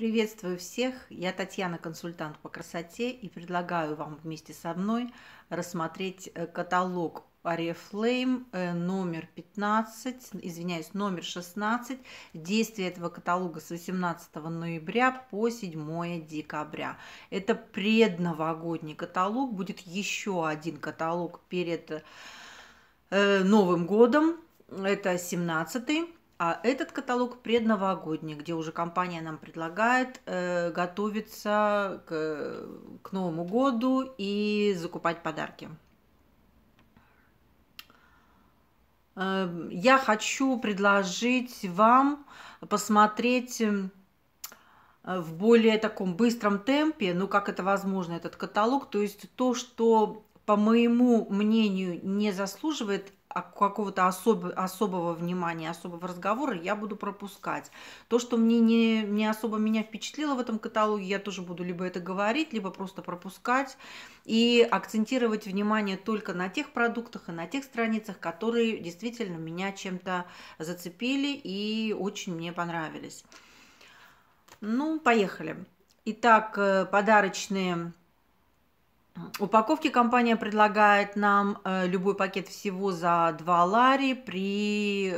Приветствую всех! Я Татьяна, консультант по красоте, и предлагаю вам вместе со мной рассмотреть э, каталог Oriflame э, номер 15, извиняюсь, номер 16. Действие этого каталога с 18 ноября по 7 декабря. Это предновогодний каталог. Будет еще один каталог перед э, Новым годом. Это 17 а этот каталог предновогодний, где уже компания нам предлагает э, готовиться к, к Новому году и закупать подарки. Э, я хочу предложить вам посмотреть э, в более таком быстром темпе, ну как это возможно, этот каталог, то есть то, что, по моему мнению, не заслуживает а какого-то особо особого внимания, особого разговора я буду пропускать. То, что мне не, не особо меня впечатлило в этом каталоге, я тоже буду либо это говорить, либо просто пропускать и акцентировать внимание только на тех продуктах и на тех страницах, которые действительно меня чем-то зацепили и очень мне понравились. Ну, поехали. Итак, э, подарочные Упаковки компания предлагает нам э, любой пакет всего за 2 лари при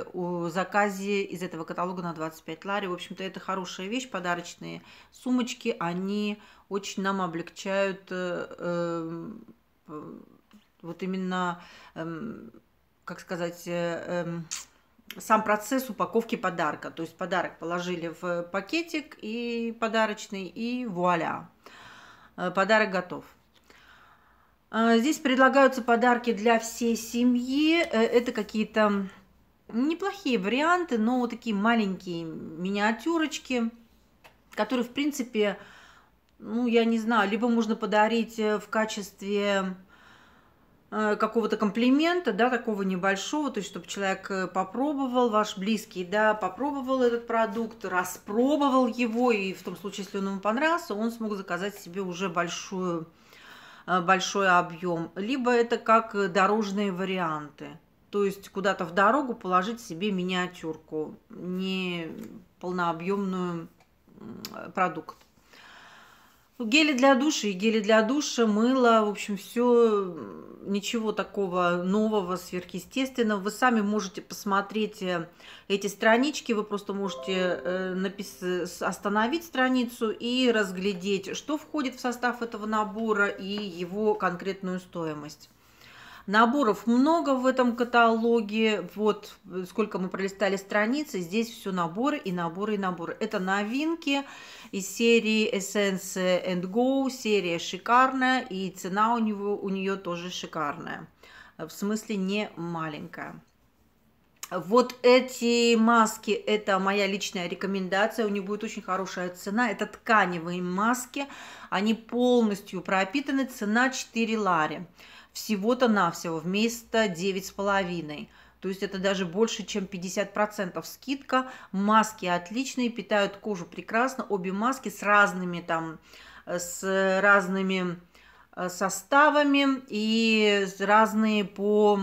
заказе из этого каталога на 25 лари. В общем-то, это хорошая вещь, подарочные сумочки, они очень нам облегчают э, эм, э, вот именно, эм, как сказать, эм, сам процесс упаковки подарка. То есть подарок положили в пакетик и подарочный, и вуаля, подарок готов. А, здесь предлагаются подарки для всей семьи. Э, это какие-то неплохие варианты, но такие маленькие миниатюрочки, которые, в принципе, ну, я не знаю, либо можно подарить э, в качестве э, какого-то комплимента, да, такого небольшого, то есть, чтобы человек попробовал, ваш близкий, да, попробовал этот продукт, распробовал его, и в том случае, если он ему понравился, он смог заказать себе уже большую Э, большой объем, либо это как дорожные варианты. То есть куда-то в дорогу положить себе миниатюрку, не полнообъемную продукт. Гели для душа и гели для душа, мыло, в общем, все ничего такого нового, сверхъестественного. Вы сами можете посмотреть э, эти странички, вы просто можете э, напис... остановить страницу и разглядеть, что входит в состав этого набора и его конкретную стоимость. Наборов много в этом каталоге. Вот э, сколько мы пролистали страницы. Здесь все наборы и наборы и наборы. Это новинки из серии Essence and Go. Серия шикарная и цена у, него, у нее тоже шикарная. Э, в смысле не маленькая. Вот эти маски, это моя личная рекомендация, у них будет очень хорошая цена. Это тканевые маски, они полностью пропитаны, цена 4 лари всего-то навсего вместо 9,5. То есть это даже больше, чем 50% скидка. Маски отличные, питают кожу прекрасно. Обе маски с разными там, э, с разными э, составами и разные по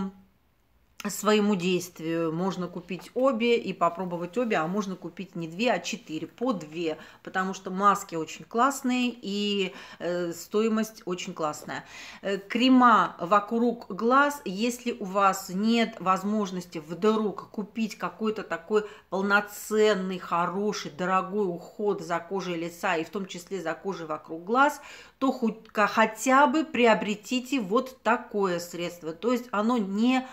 своему действию. Можно купить обе и попробовать обе, а можно купить не две, а четыре, по две, потому что маски очень классные и э, стоимость очень классная. Э, крема вокруг глаз, если у вас нет возможности вдруг купить какой-то такой полноценный, хороший, дорогой уход за кожей лица и в том числе за кожей вокруг глаз, то хоть, хотя бы приобретите вот такое средство. То есть оно не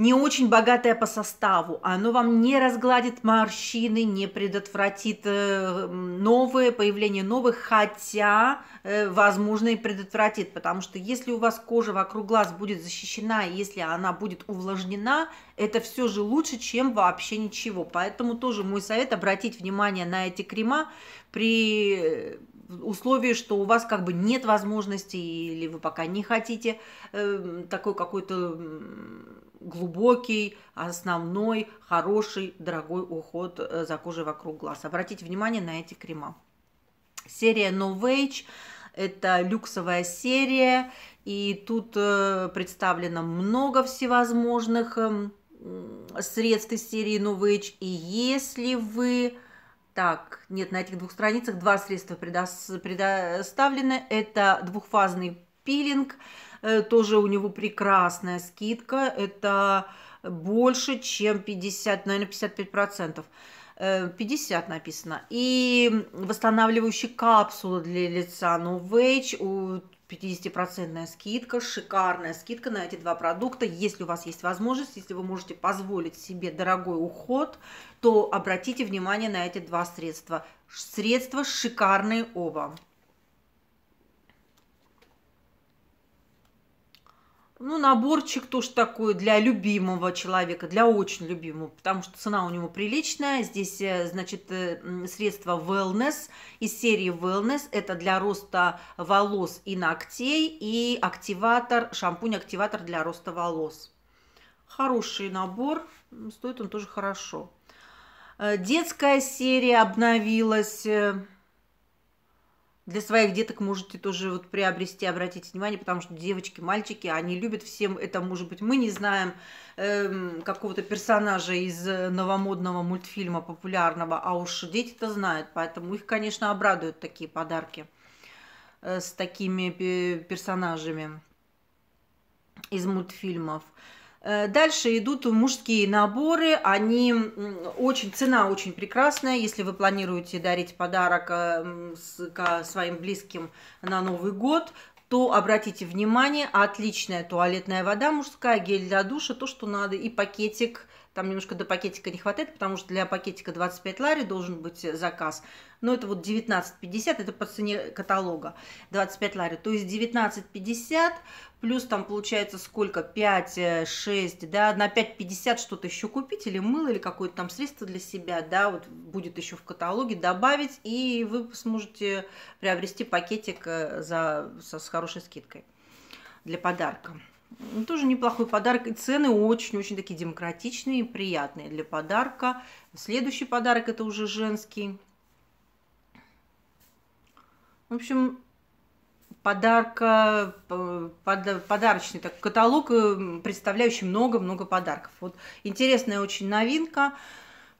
не очень богатое по составу. Оно вам не разгладит морщины, не предотвратит э, новые, появление новых, хотя, э, возможно, и предотвратит. Потому что если у вас кожа вокруг глаз будет защищена, если она будет увлажнена, это все же лучше, чем вообще ничего. Поэтому тоже мой совет обратить внимание на эти крема при э, условии, что у вас как бы нет возможности или вы пока не хотите э, такой какой-то глубокий, основной, хороший, дорогой уход э, за кожей вокруг глаз. Обратите внимание на эти крема. Серия No Age – это люксовая серия, и тут э, представлено много всевозможных эм, средств из серии No Age. И если вы так, нет, на этих двух страницах два средства предоставлены. Это двухфазный пилинг, э, тоже у него прекрасная скидка, это больше, чем 50, наверное, 55 процентов. 50 э, написано. И восстанавливающие капсулы для лица Novage, ну у 50% скидка, шикарная скидка на эти два продукта. Если у вас есть возможность, если вы можете позволить себе дорогой уход, то обратите внимание на эти два средства. Средства шикарные оба. ну, наборчик тоже такой для любимого человека, для очень любимого, потому что цена у него приличная. Здесь, э, значит, э, средства Wellness из серии Wellness. Это для роста волос и ногтей и активатор, шампунь-активатор для роста волос. Хороший набор, стоит он тоже хорошо. Э, детская серия обновилась для своих деток можете тоже вот приобрести, обратите внимание, потому что девочки, мальчики, они любят всем, это может быть, мы не знаем эм, какого-то персонажа из э, новомодного мультфильма популярного, а уж дети-то знают, поэтому их, конечно, обрадуют такие подарки э, с такими персонажами из мультфильмов. Э, дальше идут мужские наборы, они очень, цена очень прекрасная, если вы планируете дарить подарок э, своим близким на Новый год, то обратите внимание, отличная туалетная вода мужская, гель для душа, то, что надо, и пакетик – там немножко до пакетика не хватает, потому что для пакетика 25 лари должен быть э, заказ. Но это вот 19,50, это по цене каталога 25 лари. То есть 19,50 плюс там получается сколько, 5, 6, э, да, на 5,50 что-то еще купить, или мыло, или какое-то там средство для себя, да, вот будет еще в каталоге добавить, и вы сможете приобрести пакетик э, за, со, с хорошей скидкой для подарка. Ну, тоже неплохой подарок. И цены очень-очень такие демократичные приятные для подарка. Следующий подарок это уже женский. В общем, подарка, э, под, подарочный так, каталог, э, представляющий много-много подарков. Вот интересная очень новинка.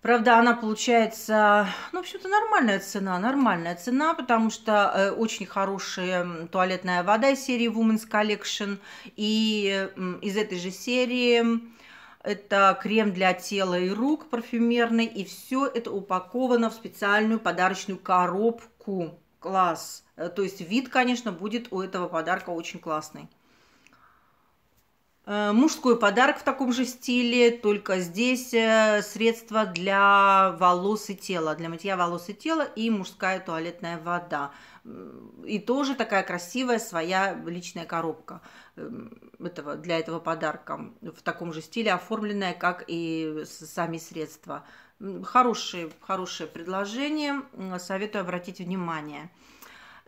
Правда, она получается, ну, в общем-то, нормальная цена, нормальная цена, потому что э, очень хорошая туалетная вода из серии Women's Collection. И э, из этой же серии это крем для тела и рук парфюмерный. И все это упаковано в специальную подарочную коробку. Класс! Э, то есть вид, конечно, будет у этого подарка очень классный. Э, мужской подарок в таком же стиле, только здесь э, средство для волос и тела, для мытья волос и тела и мужская туалетная вода. И тоже такая красивая своя личная коробка эм, этого, для этого подарка в таком же стиле, оформленная, как и сами средства. Хорошие, хорошее предложение, советую обратить внимание.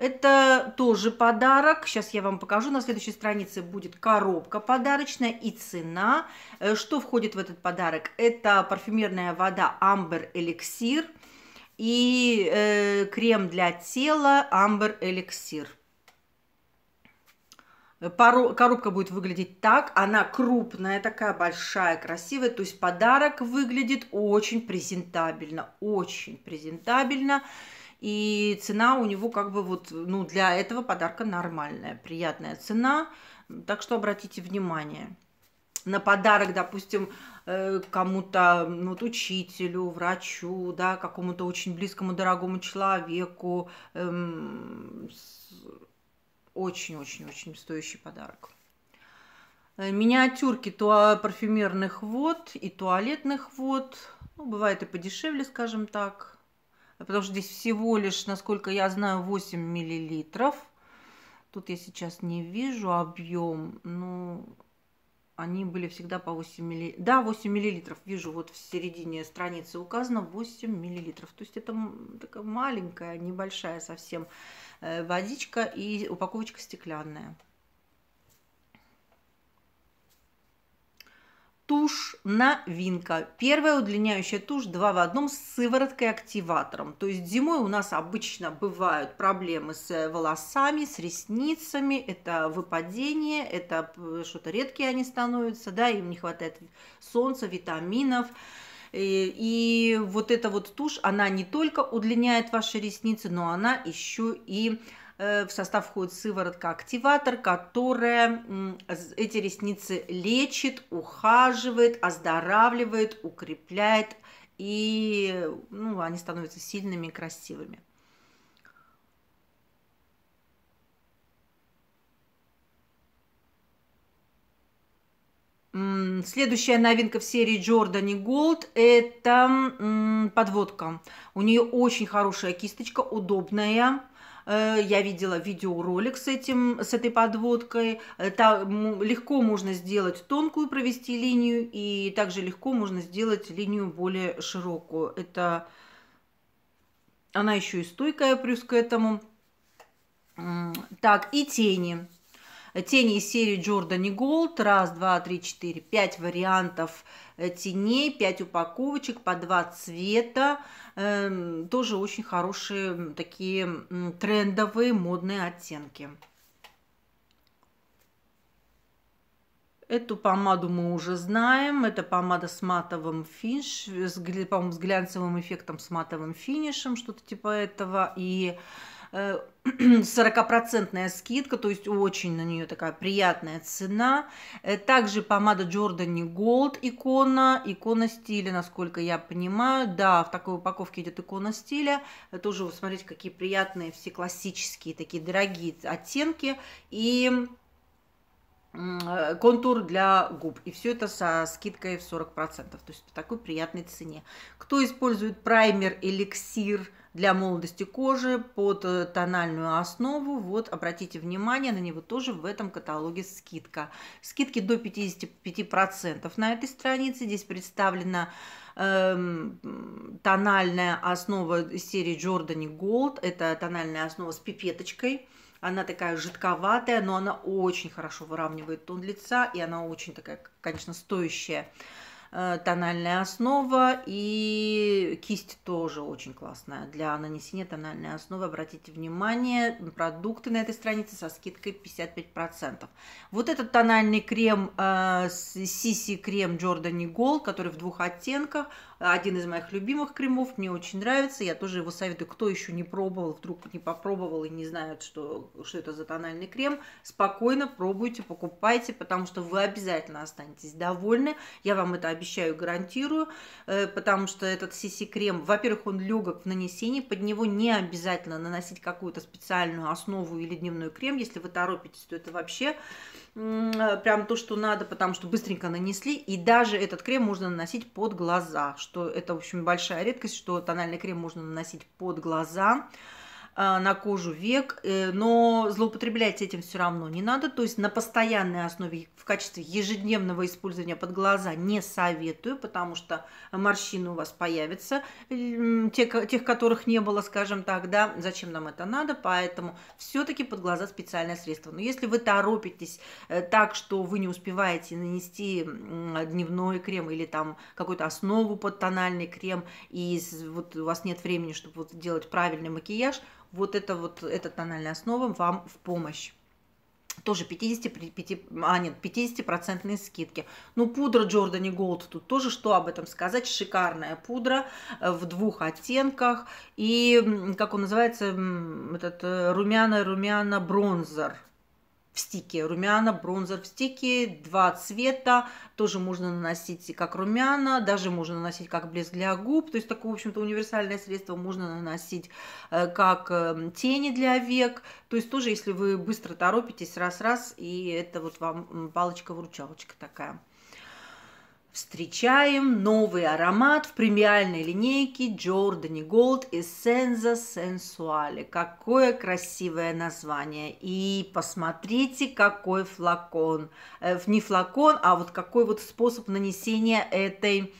Это тоже подарок. Сейчас я вам покажу. На следующей странице будет коробка подарочная и цена. Э, что входит в этот подарок? Это парфюмерная вода Amber Elixir и э, крем для тела Amber Elixir. Пару, коробка будет выглядеть так. Она крупная, такая большая, красивая. То есть подарок выглядит очень презентабельно. Очень презентабельно. И цена у него как бы вот, ну, для этого подарка нормальная, приятная цена. Так что обратите внимание на подарок, допустим, э, кому-то, ну, вот учителю, врачу, да, какому-то очень близкому, дорогому человеку. Эм, очень-очень-очень стоящий подарок. Э, миниатюрки туа парфюмерных вод и туалетных вод. Ну, бывает и подешевле, скажем так потому что здесь всего лишь, насколько я знаю, 8 миллилитров. Тут я сейчас не вижу объем, но они были всегда по 8 миллилитров. Да, 8 миллилитров, вижу, вот в середине страницы указано 8 миллилитров. То есть это такая маленькая, небольшая совсем э, водичка и упаковочка стеклянная. тушь новинка. Первая удлиняющая тушь 2 в одном с сывороткой-активатором. То есть зимой у нас обычно бывают проблемы с э, волосами, с ресницами, это выпадение, это э, что-то редкие они становятся, да, им не хватает солнца, витаминов. И, э, и вот эта вот тушь, она не только удлиняет ваши ресницы, но она еще и Э, в состав входит сыворотка-активатор, которая эти ресницы лечит, ухаживает, оздоравливает, укрепляет, и ну, они становятся сильными и красивыми. Следующая новинка в серии Джордани Голд – это подводка. У нее очень хорошая кисточка, удобная, Э, я видела видеоролик с, этим, с этой подводкой. Э, Там легко можно сделать тонкую, провести линию, и также легко можно сделать линию более широкую. Это она еще и стойкая плюс к этому. Так, и тени тени из серии Джордани Голд. Раз, два, три, четыре, пять вариантов э, теней, пять упаковочек по два цвета. Эм, тоже очень хорошие такие трендовые модные оттенки. Эту помаду мы уже знаем. Это помада с матовым финиш, с, по с глянцевым эффектом, с матовым финишем, что-то типа этого. И 40-процентная э, скидка, то есть очень на нее такая приятная цена. Э, также помада Джордани Gold икона, икона стиля, насколько я понимаю. Да, в такой упаковке идет икона стиля. Э, тоже, вы смотрите, какие приятные все классические такие дорогие оттенки. И Э, контур для губ. И все это со скидкой в 40%, то есть по такой приятной цене. Кто использует праймер, эликсир для молодости кожи под э, тональную основу, вот обратите внимание, на него тоже в этом каталоге скидка. Скидки до 55% на этой странице. Здесь представлена эм, тональная основа серии Jordani Gold. Это тональная основа с пипеточкой она такая жидковатая, но она очень хорошо выравнивает тон лица, и она очень такая, конечно, стоящая э, тональная основа и кисть тоже очень классная. Для нанесения тональной основы обратите внимание, продукты на этой странице со скидкой 55%. Вот этот тональный крем, э, крем Jordani Gold, который в двух оттенках, один из моих любимых кремов, мне очень нравится, я тоже его советую, кто еще не пробовал, вдруг не попробовал и не знает, что, что это за тональный крем, спокойно пробуйте, покупайте, потому что вы обязательно останетесь довольны, я вам это обещаю, гарантирую, э, потому что этот CC-крем, во-первых, он легок в нанесении, под него не обязательно наносить какую-то специальную основу или дневной крем, если вы торопитесь, то это вообще прям то, что надо, потому что быстренько нанесли, и даже этот крем можно наносить под глаза, что что это, в общем, большая редкость, что тональный крем можно наносить под глаза. А, на кожу век, э, но злоупотреблять этим все равно не надо. То есть на постоянной основе в качестве ежедневного использования под глаза не советую, потому что морщины у вас появятся, э, тех, тех которых не было, скажем так, да, зачем нам это надо, поэтому все-таки под глаза специальное средство. Но если вы торопитесь э, так, что вы не успеваете нанести дневной крем или там какую-то основу под тональный крем, и вот у вас нет времени, чтобы вот делать правильный макияж, вот это вот, эта тональная основа вам в помощь тоже 55, а нет, 50% скидки. Ну, пудра Джордани Голд тут тоже, что об этом сказать, шикарная пудра э, в двух оттенках. И, как он называется, этот э, румяно-румяно-бронзер в стике. Румяна, бронзер в стике, два цвета. Тоже можно наносить как румяна, даже можно наносить как блеск для губ. То есть такое, в общем-то, универсальное средство можно наносить э, как э, тени для век. То есть тоже, если вы быстро торопитесь раз-раз, и это вот вам палочка-выручалочка такая встречаем новый аромат в премиальной линейке Giordani Gold Essenza Sensuale. Какое красивое название. И посмотрите, какой флакон. Э, не флакон, а вот какой вот способ нанесения этой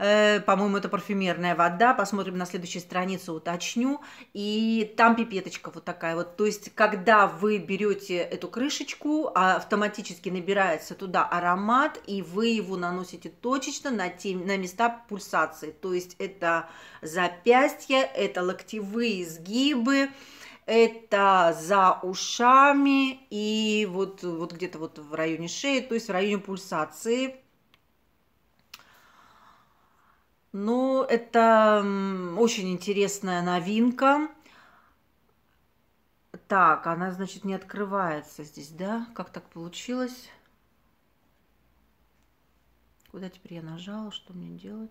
Э, по-моему, это парфюмерная вода, посмотрим на следующей странице, уточню, и там пипеточка вот такая вот, то есть, когда вы берете эту крышечку, а, автоматически набирается туда аромат, и вы его наносите точечно на, те, на места пульсации, то есть, это запястье, это локтевые сгибы, это за ушами и вот, вот где-то вот в районе шеи, то есть в районе пульсации ну, это очень интересная новинка. Так, она, значит, не открывается здесь, да? Как так получилось? Куда теперь я нажала? Что мне делать?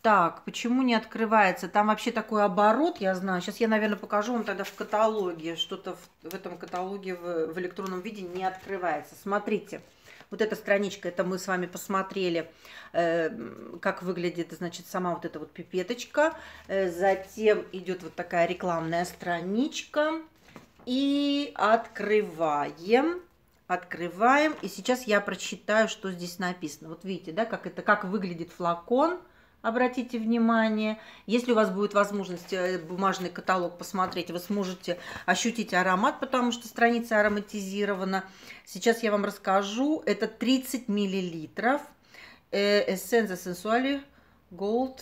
Так, почему не открывается? Там вообще такой оборот, я знаю. Сейчас я, наверное, покажу вам тогда в каталоге. Что-то в, в этом каталоге в, в электронном виде не открывается. Смотрите. Смотрите. Вот эта страничка, это мы с вами посмотрели, э, как выглядит, значит, сама вот эта вот пипеточка. Э, затем идет вот такая рекламная страничка. И открываем открываем, и сейчас я прочитаю, что здесь написано. Вот видите, да, как это, как выглядит флакон обратите внимание. Если у вас будет возможность э, бумажный каталог посмотреть, вы сможете ощутить аромат, потому что страница ароматизирована. Сейчас я вам расскажу. Это 30 миллилитров. Э, Essence Сенсуали Gold.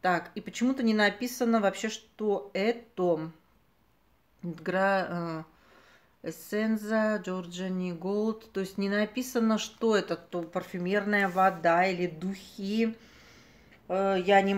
Так, и почему-то не написано вообще, что это. Гра... Эссенза, Джорджани Голд. То есть не написано, что это то парфюмерная вода или духи. Э, я не